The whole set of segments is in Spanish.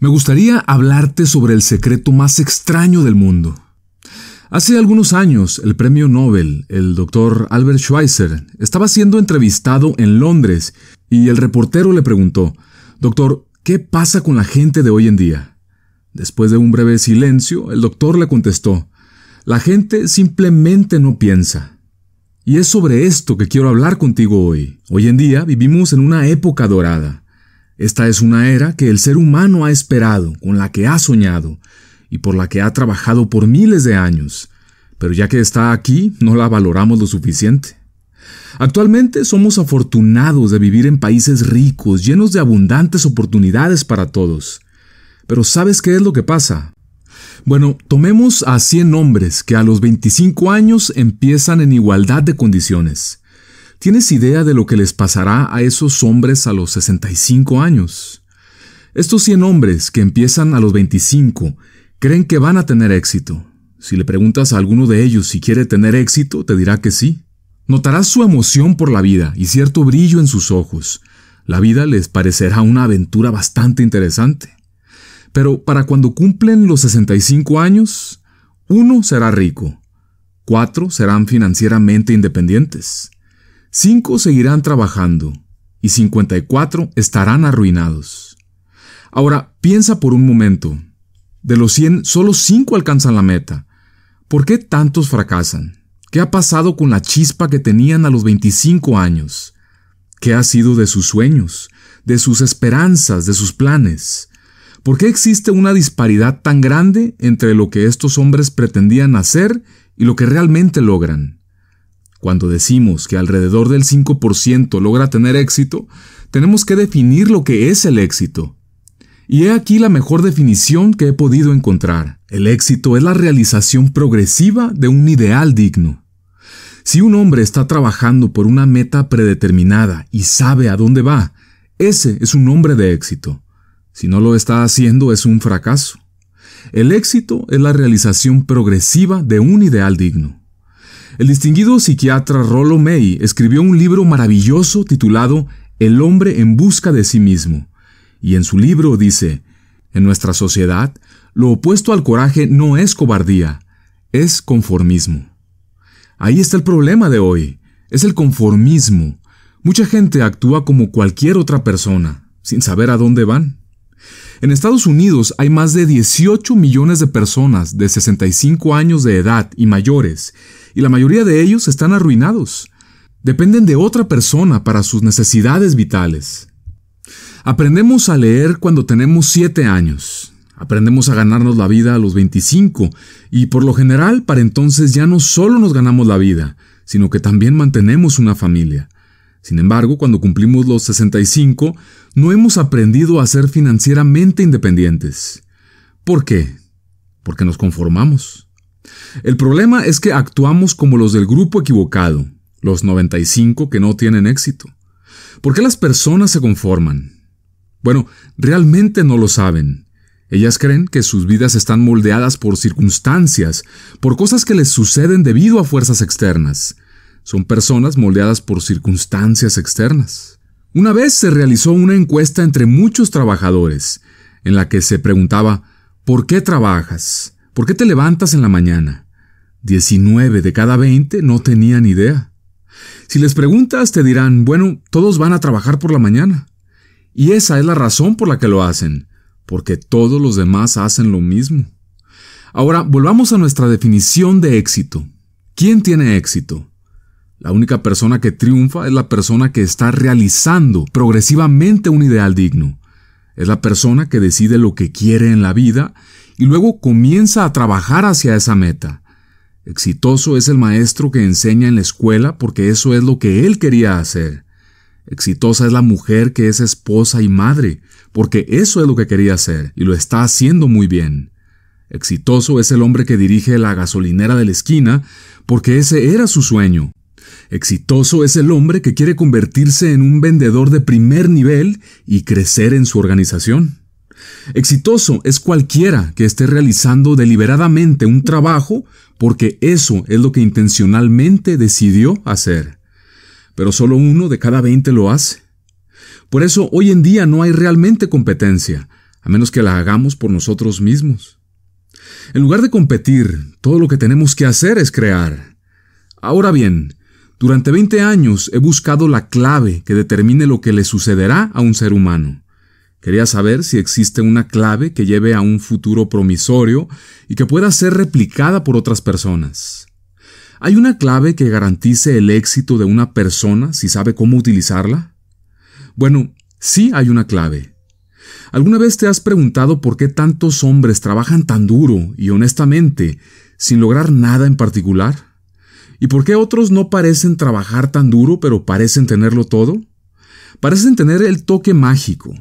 Me gustaría hablarte sobre el secreto más extraño del mundo. Hace algunos años, el premio Nobel, el doctor Albert Schweitzer, estaba siendo entrevistado en Londres y el reportero le preguntó, Doctor, ¿qué pasa con la gente de hoy en día? Después de un breve silencio, el doctor le contestó, La gente simplemente no piensa. Y es sobre esto que quiero hablar contigo hoy. Hoy en día vivimos en una época dorada. Esta es una era que el ser humano ha esperado, con la que ha soñado, y por la que ha trabajado por miles de años, pero ya que está aquí, no la valoramos lo suficiente. Actualmente somos afortunados de vivir en países ricos, llenos de abundantes oportunidades para todos. Pero ¿sabes qué es lo que pasa? Bueno, tomemos a 100 hombres que a los 25 años empiezan en igualdad de condiciones. ¿Tienes idea de lo que les pasará a esos hombres a los 65 años? Estos 100 hombres que empiezan a los 25 creen que van a tener éxito. Si le preguntas a alguno de ellos si quiere tener éxito, te dirá que sí. Notarás su emoción por la vida y cierto brillo en sus ojos. La vida les parecerá una aventura bastante interesante. Pero para cuando cumplen los 65 años, uno será rico, cuatro serán financieramente independientes, Cinco seguirán trabajando y 54 estarán arruinados. Ahora, piensa por un momento. De los 100, solo 5 alcanzan la meta. ¿Por qué tantos fracasan? ¿Qué ha pasado con la chispa que tenían a los 25 años? ¿Qué ha sido de sus sueños, de sus esperanzas, de sus planes? ¿Por qué existe una disparidad tan grande entre lo que estos hombres pretendían hacer y lo que realmente logran? Cuando decimos que alrededor del 5% logra tener éxito, tenemos que definir lo que es el éxito. Y he aquí la mejor definición que he podido encontrar. El éxito es la realización progresiva de un ideal digno. Si un hombre está trabajando por una meta predeterminada y sabe a dónde va, ese es un hombre de éxito. Si no lo está haciendo es un fracaso. El éxito es la realización progresiva de un ideal digno. El distinguido psiquiatra Rollo May escribió un libro maravilloso titulado El hombre en busca de sí mismo. Y en su libro dice, En nuestra sociedad, lo opuesto al coraje no es cobardía, es conformismo. Ahí está el problema de hoy, es el conformismo. Mucha gente actúa como cualquier otra persona, sin saber a dónde van. En Estados Unidos hay más de 18 millones de personas de 65 años de edad y mayores y la mayoría de ellos están arruinados. Dependen de otra persona para sus necesidades vitales. Aprendemos a leer cuando tenemos 7 años. Aprendemos a ganarnos la vida a los 25 y por lo general para entonces ya no solo nos ganamos la vida, sino que también mantenemos una familia. Sin embargo, cuando cumplimos los 65, no hemos aprendido a ser financieramente independientes. ¿Por qué? Porque nos conformamos. El problema es que actuamos como los del grupo equivocado, los 95 que no tienen éxito. ¿Por qué las personas se conforman? Bueno, realmente no lo saben. Ellas creen que sus vidas están moldeadas por circunstancias, por cosas que les suceden debido a fuerzas externas. Son personas moldeadas por circunstancias externas. Una vez se realizó una encuesta entre muchos trabajadores, en la que se preguntaba ¿Por qué trabajas? ¿Por qué te levantas en la mañana? 19 de cada 20 no tenían idea. Si les preguntas te dirán, bueno, todos van a trabajar por la mañana. Y esa es la razón por la que lo hacen, porque todos los demás hacen lo mismo. Ahora, volvamos a nuestra definición de éxito. ¿Quién tiene éxito? La única persona que triunfa es la persona que está realizando progresivamente un ideal digno. Es la persona que decide lo que quiere en la vida y luego comienza a trabajar hacia esa meta. Exitoso es el maestro que enseña en la escuela porque eso es lo que él quería hacer. Exitosa es la mujer que es esposa y madre, porque eso es lo que quería hacer, y lo está haciendo muy bien. Exitoso es el hombre que dirige la gasolinera de la esquina, porque ese era su sueño. Exitoso es el hombre que quiere convertirse en un vendedor de primer nivel y crecer en su organización. Exitoso es cualquiera que esté realizando deliberadamente un trabajo porque eso es lo que intencionalmente decidió hacer. Pero solo uno de cada 20 lo hace. Por eso hoy en día no hay realmente competencia, a menos que la hagamos por nosotros mismos. En lugar de competir, todo lo que tenemos que hacer es crear. Ahora bien, durante 20 años he buscado la clave que determine lo que le sucederá a un ser humano. Quería saber si existe una clave que lleve a un futuro promisorio y que pueda ser replicada por otras personas. ¿Hay una clave que garantice el éxito de una persona si sabe cómo utilizarla? Bueno, sí hay una clave. ¿Alguna vez te has preguntado por qué tantos hombres trabajan tan duro y honestamente, sin lograr nada en particular? ¿Y por qué otros no parecen trabajar tan duro pero parecen tenerlo todo? Parecen tener el toque mágico,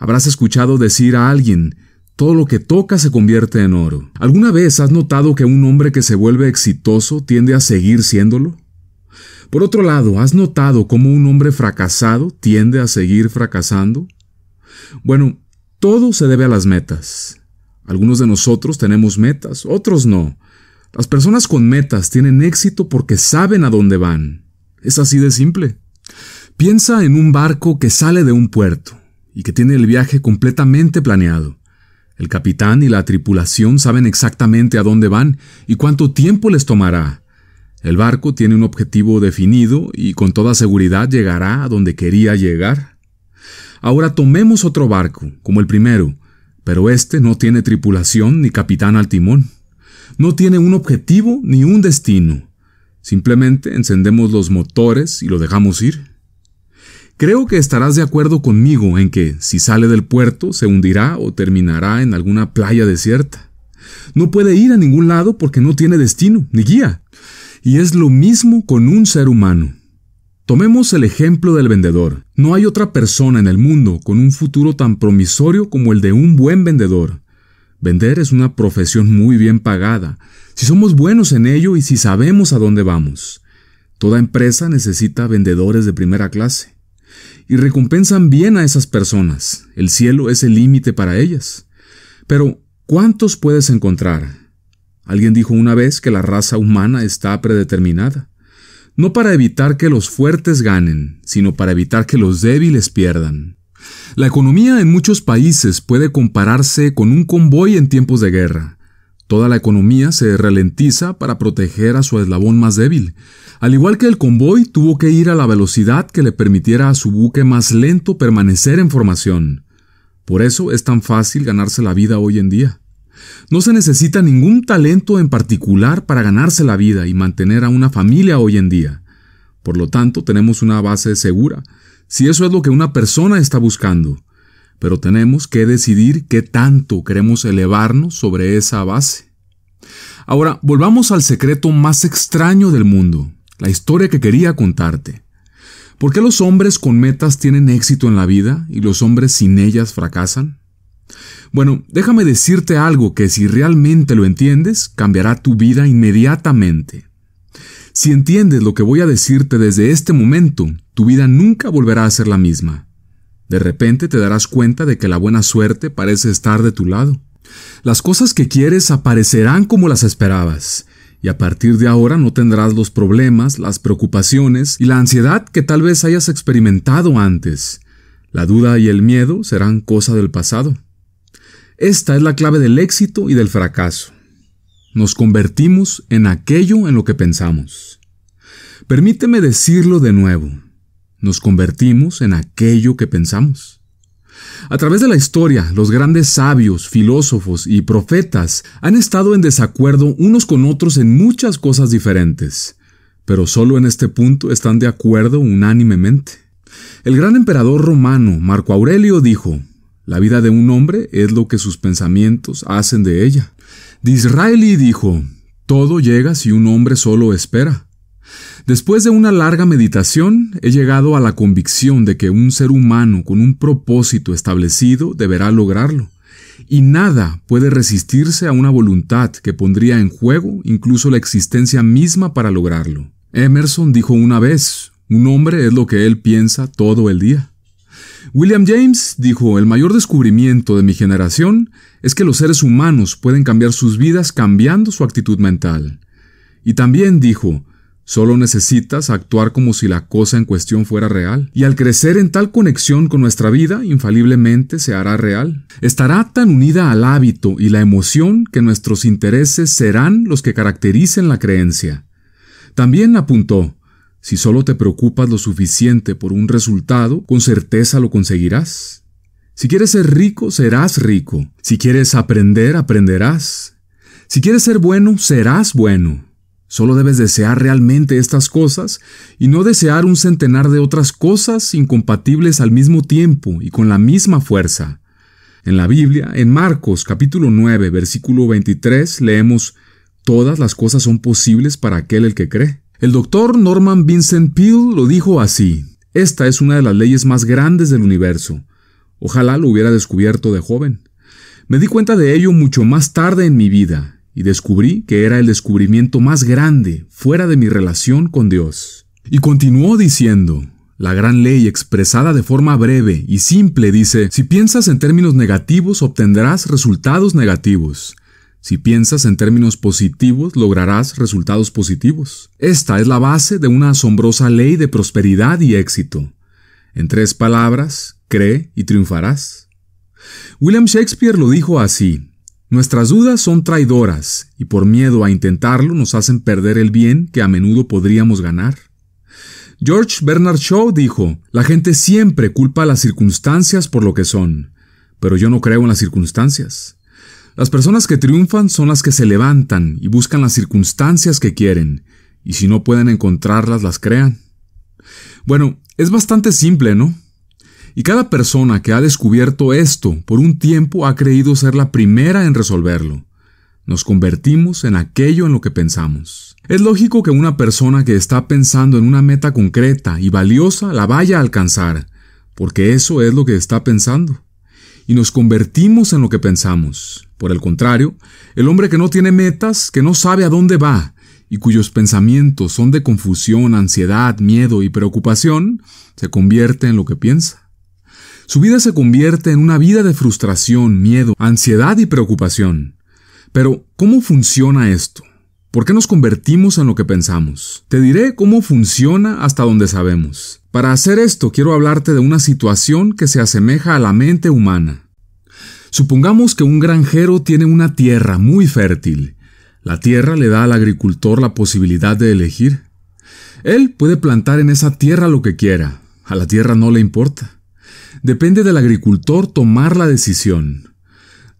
Habrás escuchado decir a alguien, todo lo que toca se convierte en oro. ¿Alguna vez has notado que un hombre que se vuelve exitoso tiende a seguir siéndolo? Por otro lado, ¿has notado cómo un hombre fracasado tiende a seguir fracasando? Bueno, todo se debe a las metas. Algunos de nosotros tenemos metas, otros no. Las personas con metas tienen éxito porque saben a dónde van. Es así de simple. Piensa en un barco que sale de un puerto y que tiene el viaje completamente planeado. El capitán y la tripulación saben exactamente a dónde van y cuánto tiempo les tomará. El barco tiene un objetivo definido y con toda seguridad llegará a donde quería llegar. Ahora tomemos otro barco, como el primero, pero este no tiene tripulación ni capitán al timón. No tiene un objetivo ni un destino. Simplemente encendemos los motores y lo dejamos ir. Creo que estarás de acuerdo conmigo en que, si sale del puerto, se hundirá o terminará en alguna playa desierta. No puede ir a ningún lado porque no tiene destino, ni guía. Y es lo mismo con un ser humano. Tomemos el ejemplo del vendedor. No hay otra persona en el mundo con un futuro tan promisorio como el de un buen vendedor. Vender es una profesión muy bien pagada, si somos buenos en ello y si sabemos a dónde vamos. Toda empresa necesita vendedores de primera clase y recompensan bien a esas personas. El cielo es el límite para ellas. Pero, ¿cuántos puedes encontrar? Alguien dijo una vez que la raza humana está predeterminada, no para evitar que los fuertes ganen, sino para evitar que los débiles pierdan. La economía en muchos países puede compararse con un convoy en tiempos de guerra. Toda la economía se ralentiza para proteger a su eslabón más débil. Al igual que el convoy, tuvo que ir a la velocidad que le permitiera a su buque más lento permanecer en formación. Por eso es tan fácil ganarse la vida hoy en día. No se necesita ningún talento en particular para ganarse la vida y mantener a una familia hoy en día. Por lo tanto, tenemos una base segura, si eso es lo que una persona está buscando pero tenemos que decidir qué tanto queremos elevarnos sobre esa base. Ahora, volvamos al secreto más extraño del mundo, la historia que quería contarte. ¿Por qué los hombres con metas tienen éxito en la vida y los hombres sin ellas fracasan? Bueno, déjame decirte algo que si realmente lo entiendes, cambiará tu vida inmediatamente. Si entiendes lo que voy a decirte desde este momento, tu vida nunca volverá a ser la misma. De repente te darás cuenta de que la buena suerte parece estar de tu lado. Las cosas que quieres aparecerán como las esperabas, y a partir de ahora no tendrás los problemas, las preocupaciones y la ansiedad que tal vez hayas experimentado antes. La duda y el miedo serán cosa del pasado. Esta es la clave del éxito y del fracaso. Nos convertimos en aquello en lo que pensamos. Permíteme decirlo de nuevo nos convertimos en aquello que pensamos. A través de la historia, los grandes sabios, filósofos y profetas han estado en desacuerdo unos con otros en muchas cosas diferentes, pero solo en este punto están de acuerdo unánimemente. El gran emperador romano Marco Aurelio dijo, La vida de un hombre es lo que sus pensamientos hacen de ella. Disraeli dijo, Todo llega si un hombre solo espera. Después de una larga meditación, he llegado a la convicción de que un ser humano con un propósito establecido deberá lograrlo, y nada puede resistirse a una voluntad que pondría en juego incluso la existencia misma para lograrlo. Emerson dijo una vez, un hombre es lo que él piensa todo el día. William James dijo, el mayor descubrimiento de mi generación es que los seres humanos pueden cambiar sus vidas cambiando su actitud mental. Y también dijo, Solo necesitas actuar como si la cosa en cuestión fuera real. Y al crecer en tal conexión con nuestra vida, infaliblemente se hará real. Estará tan unida al hábito y la emoción que nuestros intereses serán los que caractericen la creencia. También apuntó, si solo te preocupas lo suficiente por un resultado, con certeza lo conseguirás. Si quieres ser rico, serás rico. Si quieres aprender, aprenderás. Si quieres ser bueno, serás bueno. Solo debes desear realmente estas cosas y no desear un centenar de otras cosas incompatibles al mismo tiempo y con la misma fuerza. En la Biblia, en Marcos capítulo 9, versículo 23, leemos Todas las cosas son posibles para aquel el que cree. El doctor Norman Vincent Peale lo dijo así. Esta es una de las leyes más grandes del universo. Ojalá lo hubiera descubierto de joven. Me di cuenta de ello mucho más tarde en mi vida, y descubrí que era el descubrimiento más grande fuera de mi relación con Dios. Y continuó diciendo, la gran ley expresada de forma breve y simple dice, si piensas en términos negativos obtendrás resultados negativos. Si piensas en términos positivos lograrás resultados positivos. Esta es la base de una asombrosa ley de prosperidad y éxito. En tres palabras, cree y triunfarás. William Shakespeare lo dijo así, Nuestras dudas son traidoras y por miedo a intentarlo nos hacen perder el bien que a menudo podríamos ganar. George Bernard Shaw dijo, La gente siempre culpa a las circunstancias por lo que son, pero yo no creo en las circunstancias. Las personas que triunfan son las que se levantan y buscan las circunstancias que quieren, y si no pueden encontrarlas las crean. Bueno, es bastante simple, ¿no? Y cada persona que ha descubierto esto por un tiempo ha creído ser la primera en resolverlo. Nos convertimos en aquello en lo que pensamos. Es lógico que una persona que está pensando en una meta concreta y valiosa la vaya a alcanzar, porque eso es lo que está pensando. Y nos convertimos en lo que pensamos. Por el contrario, el hombre que no tiene metas, que no sabe a dónde va, y cuyos pensamientos son de confusión, ansiedad, miedo y preocupación, se convierte en lo que piensa. Su vida se convierte en una vida de frustración, miedo, ansiedad y preocupación. Pero, ¿cómo funciona esto? ¿Por qué nos convertimos en lo que pensamos? Te diré cómo funciona hasta donde sabemos. Para hacer esto quiero hablarte de una situación que se asemeja a la mente humana. Supongamos que un granjero tiene una tierra muy fértil. La tierra le da al agricultor la posibilidad de elegir. Él puede plantar en esa tierra lo que quiera. A la tierra no le importa. Depende del agricultor tomar la decisión.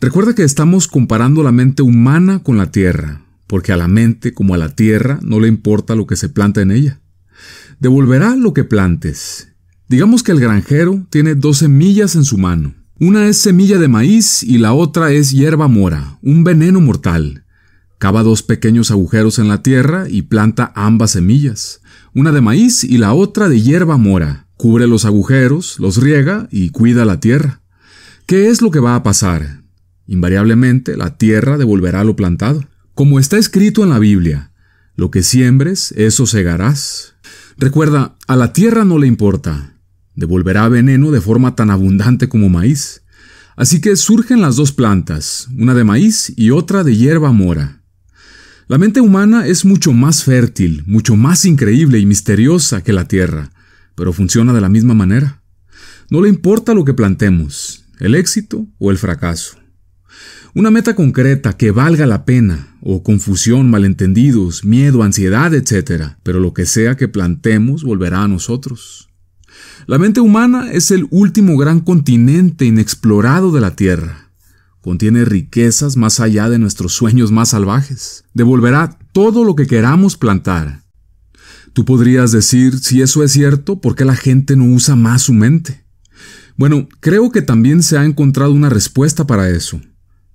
Recuerda que estamos comparando la mente humana con la tierra, porque a la mente como a la tierra no le importa lo que se planta en ella. Devolverá lo que plantes. Digamos que el granjero tiene dos semillas en su mano. Una es semilla de maíz y la otra es hierba mora, un veneno mortal. Cava dos pequeños agujeros en la tierra y planta ambas semillas, una de maíz y la otra de hierba mora cubre los agujeros, los riega y cuida la tierra. ¿Qué es lo que va a pasar? Invariablemente la tierra devolverá lo plantado. Como está escrito en la Biblia, lo que siembres, eso segarás. Recuerda, a la tierra no le importa. Devolverá veneno de forma tan abundante como maíz. Así que surgen las dos plantas, una de maíz y otra de hierba mora. La mente humana es mucho más fértil, mucho más increíble y misteriosa que la tierra pero funciona de la misma manera. No le importa lo que plantemos, el éxito o el fracaso. Una meta concreta que valga la pena, o confusión, malentendidos, miedo, ansiedad, etc. Pero lo que sea que plantemos volverá a nosotros. La mente humana es el último gran continente inexplorado de la Tierra. Contiene riquezas más allá de nuestros sueños más salvajes. Devolverá todo lo que queramos plantar, Tú podrías decir, si eso es cierto, ¿por qué la gente no usa más su mente? Bueno, creo que también se ha encontrado una respuesta para eso.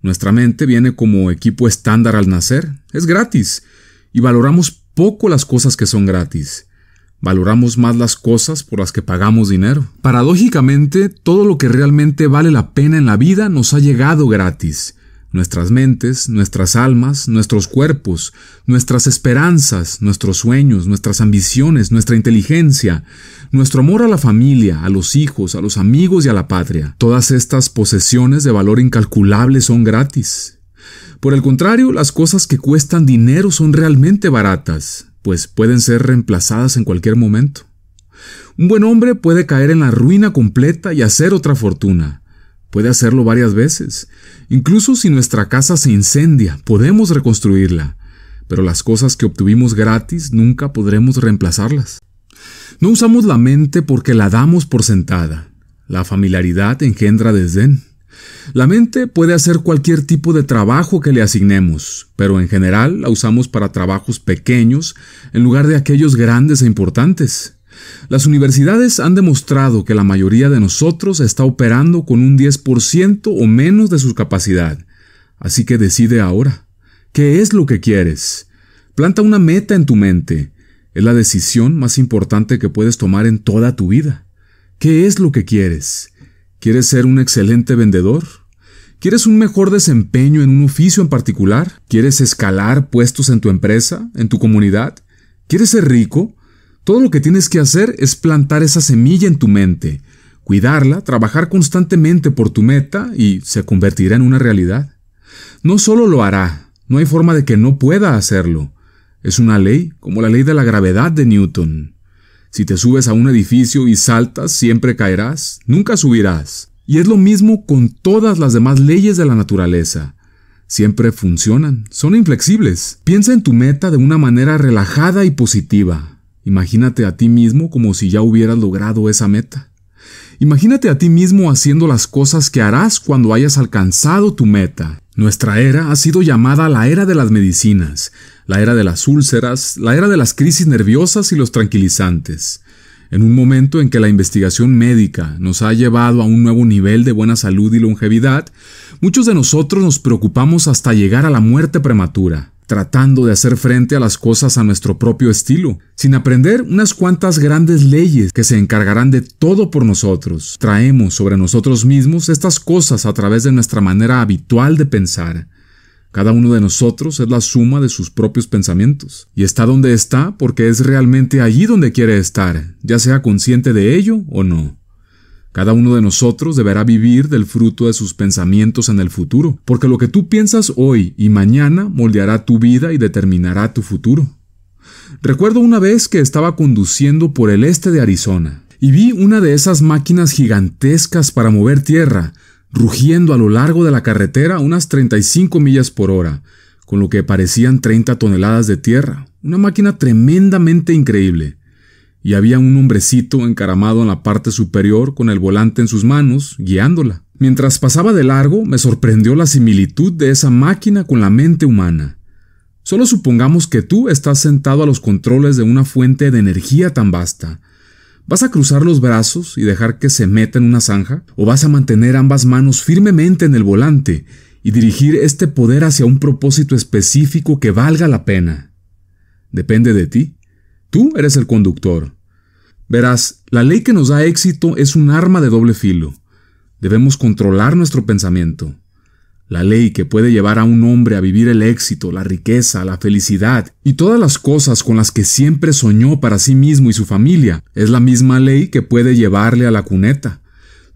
Nuestra mente viene como equipo estándar al nacer, es gratis, y valoramos poco las cosas que son gratis. Valoramos más las cosas por las que pagamos dinero. Paradójicamente, todo lo que realmente vale la pena en la vida nos ha llegado gratis nuestras mentes, nuestras almas, nuestros cuerpos, nuestras esperanzas, nuestros sueños, nuestras ambiciones, nuestra inteligencia, nuestro amor a la familia, a los hijos, a los amigos y a la patria. Todas estas posesiones de valor incalculable son gratis. Por el contrario, las cosas que cuestan dinero son realmente baratas, pues pueden ser reemplazadas en cualquier momento. Un buen hombre puede caer en la ruina completa y hacer otra fortuna, Puede hacerlo varias veces. Incluso si nuestra casa se incendia, podemos reconstruirla. Pero las cosas que obtuvimos gratis nunca podremos reemplazarlas. No usamos la mente porque la damos por sentada. La familiaridad engendra desdén. La mente puede hacer cualquier tipo de trabajo que le asignemos, pero en general la usamos para trabajos pequeños en lugar de aquellos grandes e importantes. Las universidades han demostrado que la mayoría de nosotros está operando con un 10% o menos de su capacidad. Así que decide ahora. ¿Qué es lo que quieres? Planta una meta en tu mente. Es la decisión más importante que puedes tomar en toda tu vida. ¿Qué es lo que quieres? ¿Quieres ser un excelente vendedor? ¿Quieres un mejor desempeño en un oficio en particular? ¿Quieres escalar puestos en tu empresa, en tu comunidad? ¿Quieres ser rico? Todo lo que tienes que hacer es plantar esa semilla en tu mente, cuidarla, trabajar constantemente por tu meta y se convertirá en una realidad. No solo lo hará, no hay forma de que no pueda hacerlo. Es una ley como la ley de la gravedad de Newton. Si te subes a un edificio y saltas, siempre caerás, nunca subirás. Y es lo mismo con todas las demás leyes de la naturaleza. Siempre funcionan, son inflexibles. Piensa en tu meta de una manera relajada y positiva. Imagínate a ti mismo como si ya hubieras logrado esa meta. Imagínate a ti mismo haciendo las cosas que harás cuando hayas alcanzado tu meta. Nuestra era ha sido llamada la era de las medicinas, la era de las úlceras, la era de las crisis nerviosas y los tranquilizantes. En un momento en que la investigación médica nos ha llevado a un nuevo nivel de buena salud y longevidad, muchos de nosotros nos preocupamos hasta llegar a la muerte prematura tratando de hacer frente a las cosas a nuestro propio estilo, sin aprender unas cuantas grandes leyes que se encargarán de todo por nosotros. Traemos sobre nosotros mismos estas cosas a través de nuestra manera habitual de pensar. Cada uno de nosotros es la suma de sus propios pensamientos, y está donde está porque es realmente allí donde quiere estar, ya sea consciente de ello o no. Cada uno de nosotros deberá vivir del fruto de sus pensamientos en el futuro, porque lo que tú piensas hoy y mañana moldeará tu vida y determinará tu futuro. Recuerdo una vez que estaba conduciendo por el este de Arizona y vi una de esas máquinas gigantescas para mover tierra, rugiendo a lo largo de la carretera unas 35 millas por hora, con lo que parecían 30 toneladas de tierra. Una máquina tremendamente increíble y había un hombrecito encaramado en la parte superior con el volante en sus manos, guiándola. Mientras pasaba de largo, me sorprendió la similitud de esa máquina con la mente humana. Solo supongamos que tú estás sentado a los controles de una fuente de energía tan vasta. ¿Vas a cruzar los brazos y dejar que se meta en una zanja? ¿O vas a mantener ambas manos firmemente en el volante y dirigir este poder hacia un propósito específico que valga la pena? Depende de ti. Tú eres el conductor. Verás, la ley que nos da éxito es un arma de doble filo. Debemos controlar nuestro pensamiento. La ley que puede llevar a un hombre a vivir el éxito, la riqueza, la felicidad y todas las cosas con las que siempre soñó para sí mismo y su familia, es la misma ley que puede llevarle a la cuneta.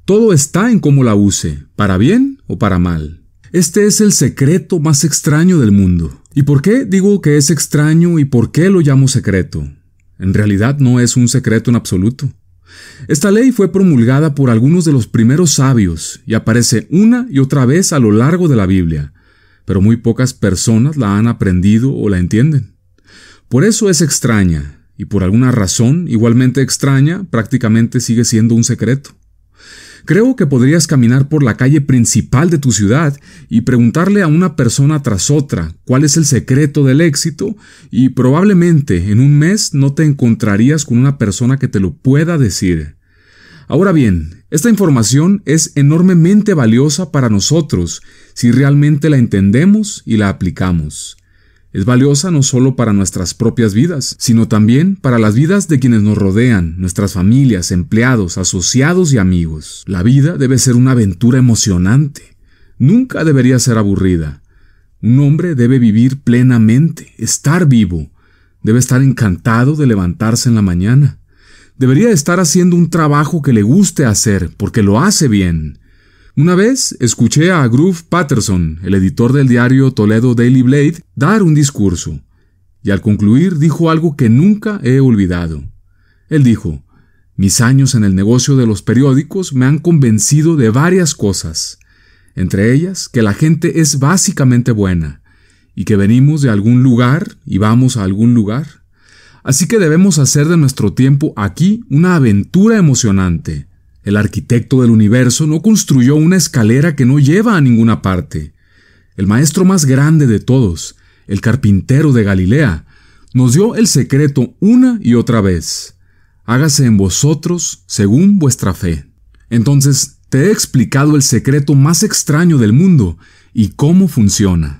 Todo está en cómo la use, para bien o para mal. Este es el secreto más extraño del mundo. ¿Y por qué digo que es extraño y por qué lo llamo secreto? En realidad no es un secreto en absoluto. Esta ley fue promulgada por algunos de los primeros sabios y aparece una y otra vez a lo largo de la Biblia, pero muy pocas personas la han aprendido o la entienden. Por eso es extraña, y por alguna razón igualmente extraña prácticamente sigue siendo un secreto. Creo que podrías caminar por la calle principal de tu ciudad y preguntarle a una persona tras otra cuál es el secreto del éxito y probablemente en un mes no te encontrarías con una persona que te lo pueda decir. Ahora bien, esta información es enormemente valiosa para nosotros si realmente la entendemos y la aplicamos es valiosa no solo para nuestras propias vidas, sino también para las vidas de quienes nos rodean, nuestras familias, empleados, asociados y amigos. La vida debe ser una aventura emocionante. Nunca debería ser aburrida. Un hombre debe vivir plenamente, estar vivo. Debe estar encantado de levantarse en la mañana. Debería estar haciendo un trabajo que le guste hacer, porque lo hace bien. Una vez escuché a Groove Patterson, el editor del diario Toledo Daily Blade, dar un discurso, y al concluir dijo algo que nunca he olvidado. Él dijo, mis años en el negocio de los periódicos me han convencido de varias cosas, entre ellas que la gente es básicamente buena, y que venimos de algún lugar y vamos a algún lugar. Así que debemos hacer de nuestro tiempo aquí una aventura emocionante, el arquitecto del universo no construyó una escalera que no lleva a ninguna parte. El maestro más grande de todos, el carpintero de Galilea, nos dio el secreto una y otra vez. Hágase en vosotros según vuestra fe. Entonces, te he explicado el secreto más extraño del mundo y cómo funciona.